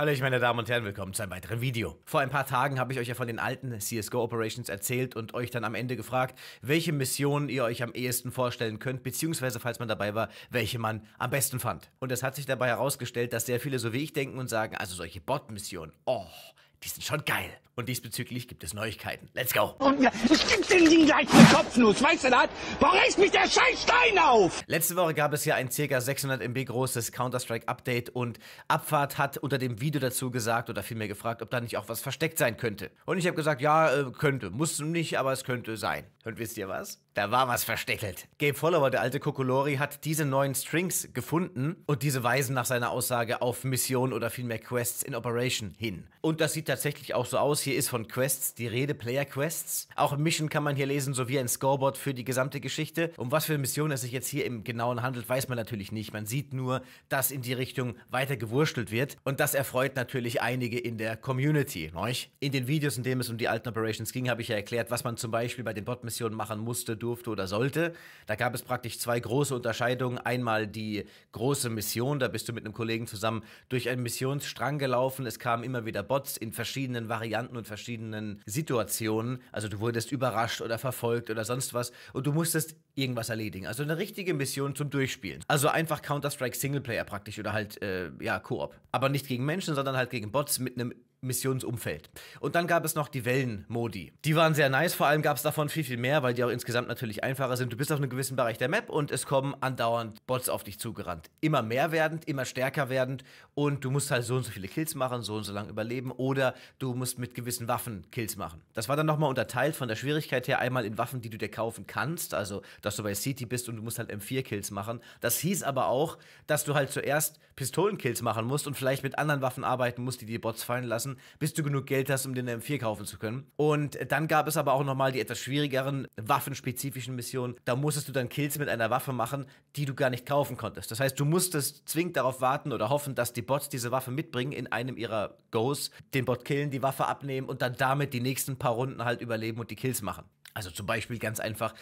Hallo, ich meine Damen und Herren, willkommen zu einem weiteren Video. Vor ein paar Tagen habe ich euch ja von den alten CSGO Operations erzählt und euch dann am Ende gefragt, welche Missionen ihr euch am ehesten vorstellen könnt, beziehungsweise falls man dabei war, welche man am besten fand. Und es hat sich dabei herausgestellt, dass sehr viele so wie ich denken und sagen, also solche Bot-Missionen, oh, die sind schon geil. Und diesbezüglich gibt es Neuigkeiten. Let's go. Und mir, was gibt's denn die gleich mit los? Weißt du das? Warum reißt mich der scheiß Stein auf? Letzte Woche gab es ja ein ca. 600 MB großes Counter-Strike-Update und Abfahrt hat unter dem Video dazu gesagt oder vielmehr gefragt, ob da nicht auch was versteckt sein könnte. Und ich habe gesagt, ja, äh, könnte. Muss nicht, aber es könnte sein. Und wisst ihr was? Da war was versteckelt. Gabe Follower, der alte Kokolori, hat diese neuen Strings gefunden und diese weisen nach seiner Aussage auf Mission oder vielmehr Quests in Operation hin. Und das sieht tatsächlich auch so aus. Hier ist von Quests die Rede, Player-Quests. Auch Mission kann man hier lesen, sowie ein Scoreboard für die gesamte Geschichte. Um was für eine Mission es sich jetzt hier im Genauen handelt, weiß man natürlich nicht. Man sieht nur, dass in die Richtung weiter gewurschtelt wird. Und das erfreut natürlich einige in der Community. Neuch? In den Videos, in denen es um die alten Operations ging, habe ich ja erklärt, was man zum Beispiel bei den Bot-Missionen machen musste, durfte oder sollte. Da gab es praktisch zwei große Unterscheidungen. Einmal die große Mission, da bist du mit einem Kollegen zusammen durch einen Missionsstrang gelaufen. Es kamen immer wieder Bots in verschiedenen Varianten und verschiedenen Situationen. Also du wurdest überrascht oder verfolgt oder sonst was und du musstest irgendwas erledigen. Also eine richtige Mission zum Durchspielen. Also einfach Counter-Strike Singleplayer praktisch oder halt, äh, ja, Koop. Aber nicht gegen Menschen, sondern halt gegen Bots mit einem Missionsumfeld. Und dann gab es noch die Wellenmodi. Die waren sehr nice, vor allem gab es davon viel, viel mehr, weil die auch insgesamt natürlich einfacher sind. Du bist auf einem gewissen Bereich der Map und es kommen andauernd Bots auf dich zugerannt. Immer mehr werdend, immer stärker werdend und du musst halt so und so viele Kills machen, so und so lange überleben oder du musst mit gewissen Waffen Kills machen. Das war dann nochmal unterteilt von der Schwierigkeit her einmal in Waffen, die du dir kaufen kannst, also dass du bei City bist und du musst halt M4-Kills machen. Das hieß aber auch, dass du halt zuerst Pistolenkills machen musst und vielleicht mit anderen Waffen arbeiten musst, die die Bots fallen lassen lassen, bis du genug Geld hast, um den M4 kaufen zu können. Und dann gab es aber auch nochmal die etwas schwierigeren waffenspezifischen Missionen. Da musstest du dann Kills mit einer Waffe machen, die du gar nicht kaufen konntest. Das heißt, du musstest zwingend darauf warten oder hoffen, dass die Bots diese Waffe mitbringen in einem ihrer Goes, den Bot killen, die Waffe abnehmen und dann damit die nächsten paar Runden halt überleben und die Kills machen. Also zum Beispiel ganz einfach,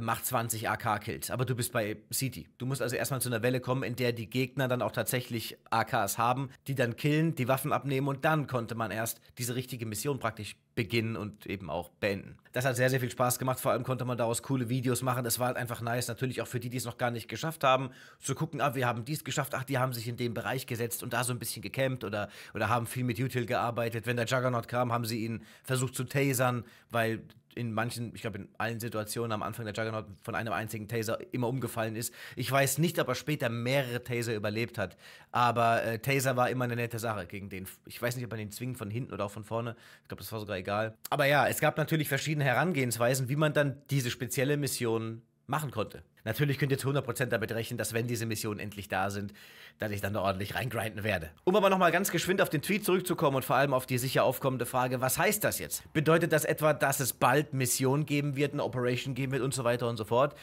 mach 20 AK-Kills, aber du bist bei City. Du musst also erstmal zu einer Welle kommen, in der die Gegner dann auch tatsächlich AKs haben, die dann killen, die Waffen abnehmen und dann konnte man erst diese richtige Mission praktisch beginnen und eben auch beenden. Das hat sehr, sehr viel Spaß gemacht. Vor allem konnte man daraus coole Videos machen. Das war halt einfach nice, natürlich auch für die, die es noch gar nicht geschafft haben, zu gucken, ah, wir haben dies geschafft, ach, die haben sich in dem Bereich gesetzt und da so ein bisschen gecampt oder, oder haben viel mit Util gearbeitet. Wenn der Juggernaut kam, haben sie ihn versucht zu tasern, weil in manchen, ich glaube in allen Situationen am Anfang der Juggernaut von einem einzigen Taser immer umgefallen ist. Ich weiß nicht, ob er später mehrere Taser überlebt hat, aber äh, Taser war immer eine nette Sache gegen den. Ich weiß nicht, ob man den zwingt von hinten oder auch von vorne. Ich glaube, das war sogar egal. Aber ja, es gab natürlich verschiedene Herangehensweisen, wie man dann diese spezielle Mission machen konnte. Natürlich könnt ihr zu 100% damit rechnen, dass wenn diese Missionen endlich da sind, dass ich dann da ordentlich reingrinden werde. Um aber nochmal ganz geschwind auf den Tweet zurückzukommen und vor allem auf die sicher aufkommende Frage, was heißt das jetzt? Bedeutet das etwa, dass es bald Missionen geben wird, eine Operation geben wird und so weiter und so fort?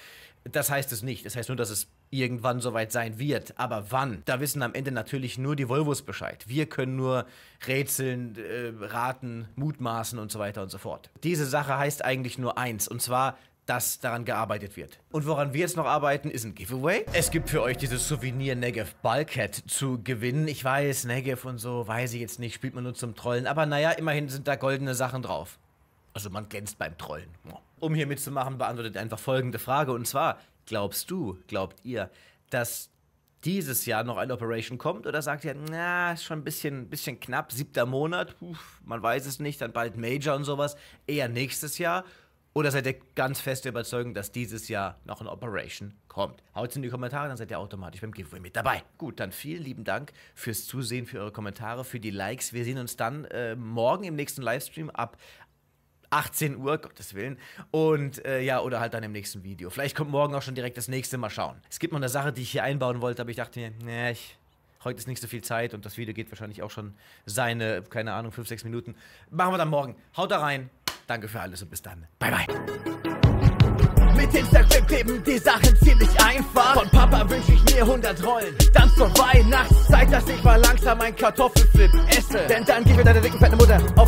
Das heißt es nicht. Das heißt nur, dass es irgendwann soweit sein wird. Aber wann? Da wissen am Ende natürlich nur die Volvos Bescheid. Wir können nur rätseln, äh, raten, mutmaßen und so weiter und so fort. Diese Sache heißt eigentlich nur eins. Und zwar, dass daran gearbeitet wird. Und woran wir jetzt noch arbeiten, ist ein Giveaway. Es gibt für euch dieses Souvenir Negev Bulkhead zu gewinnen. Ich weiß, Negev und so, weiß ich jetzt nicht, spielt man nur zum Trollen. Aber naja, immerhin sind da goldene Sachen drauf. Also man glänzt beim Trollen. Um hier mitzumachen, beantwortet einfach folgende Frage. Und zwar, glaubst du, glaubt ihr, dass dieses Jahr noch eine Operation kommt? Oder sagt ihr, na, ist schon ein bisschen, bisschen knapp, siebter Monat, Puh, man weiß es nicht, dann bald Major und sowas, eher nächstes Jahr? Oder seid ihr ganz fest der Überzeugung, dass dieses Jahr noch eine Operation kommt? Haut es in die Kommentare, dann seid ihr automatisch beim Giveaway mit dabei. Gut, dann vielen lieben Dank fürs Zusehen, für eure Kommentare, für die Likes. Wir sehen uns dann äh, morgen im nächsten Livestream ab 18 Uhr, Gottes Willen. Und äh, ja, oder halt dann im nächsten Video. Vielleicht kommt morgen auch schon direkt das nächste Mal schauen. Es gibt noch eine Sache, die ich hier einbauen wollte, aber ich dachte mir, nee, ich, heute ist nicht so viel Zeit und das Video geht wahrscheinlich auch schon seine, keine Ahnung, 5, 6 Minuten. Machen wir dann morgen. Haut da rein. Danke für alles und bis dann. Bye, bye. Mit Instagram kleben die Sachen ziemlich einfach. Von Papa wünsche ich mir 100 Rollen. Dann zur Weihnachtszeit, dass ich mal langsam ein Kartoffelflip esse. Denn dann gib mir deine dicken fette Mutter